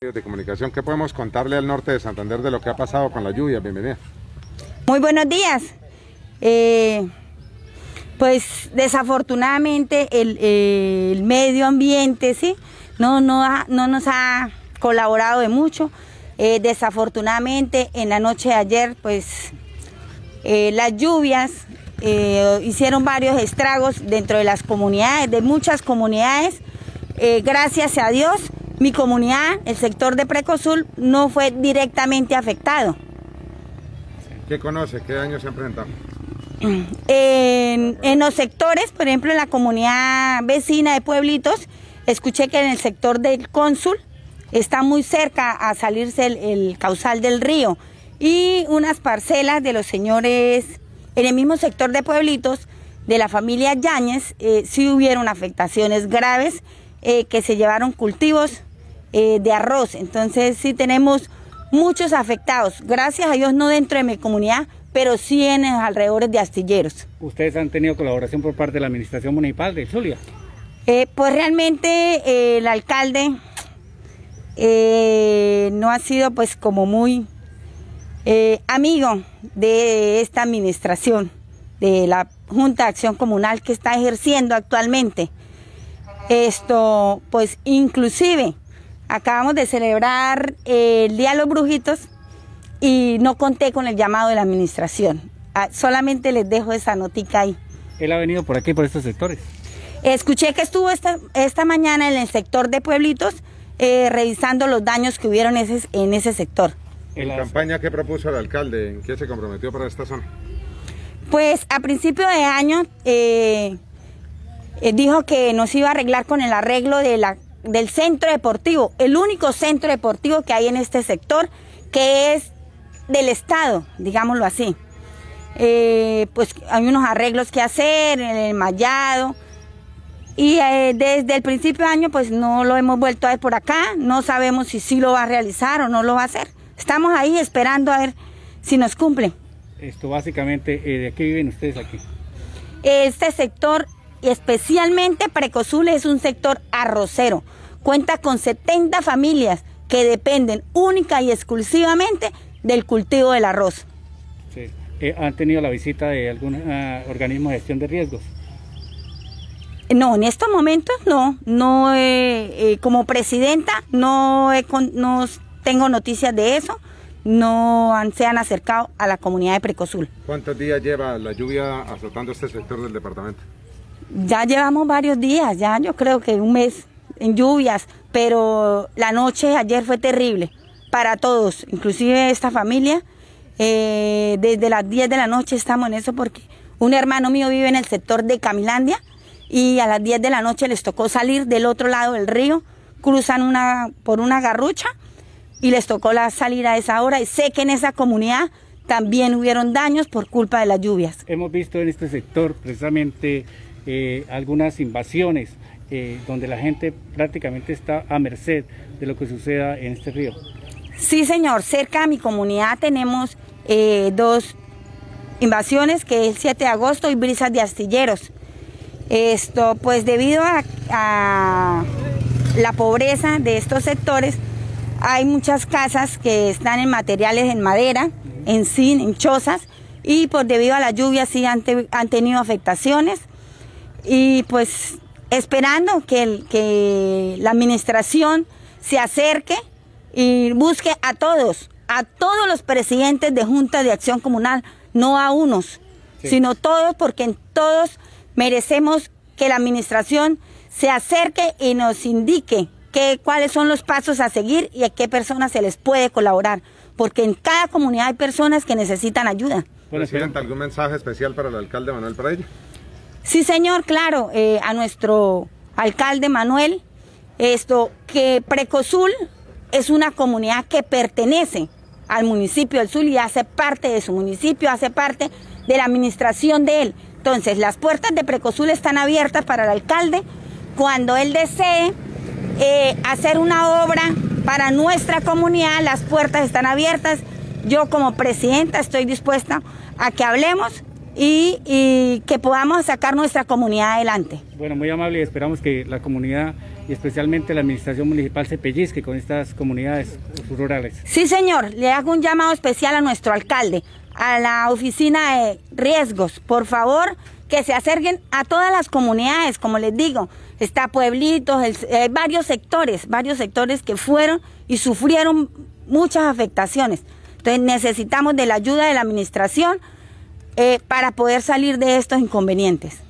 de comunicación. ¿Qué podemos contarle al norte de Santander de lo que ha pasado con la lluvia? Bienvenida. Muy buenos días. Eh, pues desafortunadamente el, medio ambiente sí no, no, no nos ha colaborado de mucho. Eh, desafortunadamente en la noche de ayer pues eh, las lluvias hicieron varios estragos dentro de las comunidades, de muchas comunidades. gracias a Dios mi comunidad, el sector de Precosul, no fue directamente afectado. ¿Qué conoce? ¿Qué daños se han presentado? En, los sectores, por ejemplo, en la comunidad vecina de Pueblitos, escuché que en el sector del cónsul está muy cerca a salirse el, causal del río y unas parcelas de los señores en el mismo sector de Pueblitos de la familia Yáñez, eh, sí hubieron afectaciones graves eh, que se llevaron cultivos, eh, de arroz. Entonces sí tenemos muchos afectados. Gracias a Dios no dentro de mi comunidad, pero sí en los alrededores de astilleros. ¿Ustedes han tenido colaboración por parte de la Administración Municipal de Zulia? Eh, pues realmente eh, el alcalde no ha sido pues como muy amigo de esta administración, de la Junta de Acción Comunal que está ejerciendo actualmente. Esto, pues inclusive Acabamos de celebrar eh, el Día de los Brujitos y no conté con el llamado de la administración. Ah, solamente les dejo esa notica ahí. ¿Él ha venido por aquí, por estos sectores? Escuché que estuvo esta, esta mañana en el sector de Pueblitos eh, revisando los daños que hubieron ese, en ese sector. ¿En la campaña que propuso el alcalde? ¿En qué se comprometió para esta zona? Pues a principio de año eh, dijo que nos iba a arreglar con el arreglo de la, del centro deportivo, el único centro deportivo que hay en este sector, que es del Estado, digámoslo así. Eh, pues hay unos arreglos que hacer, el mallado. Y eh, desde el principio de año pues no lo hemos vuelto a ver por acá, no sabemos si sí lo va a realizar o no lo va a hacer. Estamos ahí esperando a ver si nos cumple. Esto básicamente, eh, ¿de qué viven ustedes aquí? Este sector, especialmente Precosul, es un sector arrocero cuenta con 70 familias que dependen única y exclusivamente del cultivo del arroz. Eh, ¿Han tenido la visita de algún ah, organismo de gestión de riesgos? No, en estos momentos no. No, eh, eh, como presidenta no, tengo noticias de eso. No se han acercado a la comunidad de Precosul. ¿Cuántos días lleva la lluvia azotando este sector del departamento? Ya llevamos varios días, ya yo creo que un mes en lluvias, pero la noche ayer fue terrible para todos, inclusive esta familia. Eh, desde las 10 de la noche estamos en eso porque un hermano mío vive en el sector de Camilandia y a las 10 de la noche les tocó salir del otro lado del río, cruzan una, por una garrucha y les tocó la, salir a esa hora. Y sé que en esa comunidad también hubieron daños por culpa de las lluvias. Hemos visto en este sector precisamente eh, algunas invasiones eh, donde la gente prácticamente está a merced de lo que suceda en este río. Sí, señor, cerca de mi comunidad tenemos eh, dos invasiones, que es el 7 de agosto y brisas de astilleros. Esto, pues debido a, la pobreza de estos sectores, hay muchas casas que están en materiales en madera, en sin, en chozas, y por debido a la lluvia sí han, han, tenido afectaciones. Y pues esperando que, el, que la administración se acerque y busque a todos, a todos los presidentes de Juntas de Acción Comunal, no a unos, sino todos, porque todos merecemos que la administración se acerque y nos indique cuáles son los pasos a seguir y a qué personas se les puede colaborar, porque en cada comunidad hay personas que necesitan ayuda. Presidenta, ¿algún mensaje especial para el alcalde Manuel Pradilla? Sí, señor, claro, eh, a nuestro alcalde Manuel, esto que Precosul es una comunidad que pertenece al municipio del sur y hace parte de su municipio, hace parte de la administración de él. Entonces, las puertas de Precosul están abiertas para el alcalde cuando él desee eh, hacer una obra para nuestra comunidad, las puertas están abiertas. Yo como presidenta estoy dispuesta a que hablemos y, que podamos sacar nuestra comunidad adelante. Bueno, muy amable y esperamos que la comunidad y especialmente la administración municipal se pellizque con estas comunidades rurales. Sí, señor, le hago un llamado especial a nuestro alcalde, a la oficina de riesgos, por favor, que se acerquen a todas las comunidades, como les digo, está pueblitos, hay varios sectores, varios sectores que fueron y sufrieron muchas afectaciones. Entonces necesitamos de la ayuda de la administración eh, para poder salir de estos inconvenientes.